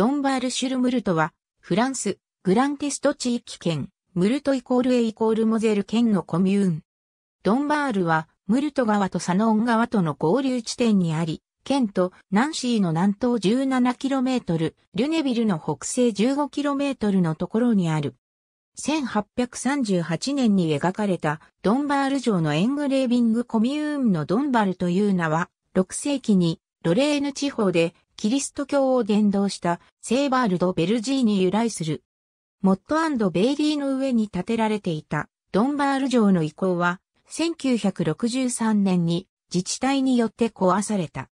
ドンバールシュルムルトは、フランス、グランテスト地域圏、ムルトイコールエイコールモゼル県のコミューン。ドンバールは、ムルト川とサノン川との合流地点にあり、県とナンシーの南東 17km、ルネビルの北西 15km のところにある。1838年に描かれたドンバール城のエングレービングコミューンのドンバルという名は、6世紀にロレーヌ地方でキリスト教を伝道したセーバールド・ベルジーに由来する。モットベイリーの上に建てられていたドンバール城の遺構は1963年に自治体によって壊された。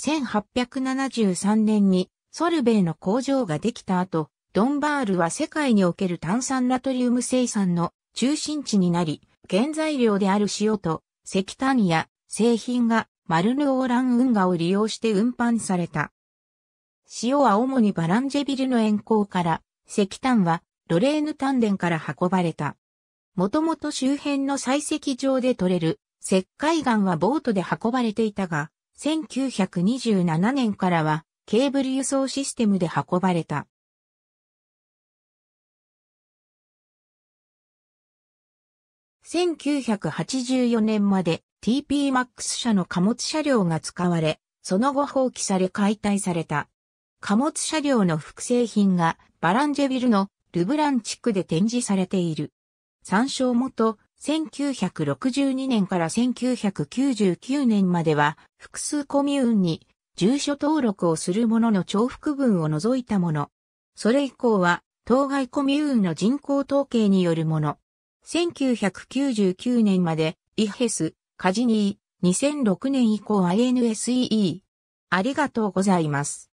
1873年にソルベイの工場ができた後、ドンバールは世界における炭酸ナトリウム生産の中心地になり、原材料である塩と石炭や製品がマルヌオーラン運河を利用して運搬された。塩は主にバランジェビルの沿港から、石炭はロレーヌ丹田から運ばれた。もともと周辺の採石場で採れる石灰岩はボートで運ばれていたが、1927年からはケーブル輸送システムで運ばれた。1984年まで TP m a x 社の貨物車両が使われ、その後放棄され解体された。貨物車両の複製品がバランジェビルのルブラン地区で展示されている。参照元、1962年から1999年までは複数コミューンに住所登録をするものの重複分を除いたもの。それ以降は当該コミューンの人口統計によるもの。1999年までイヘス、カジニー、2006年以降 i n s e e ありがとうございます。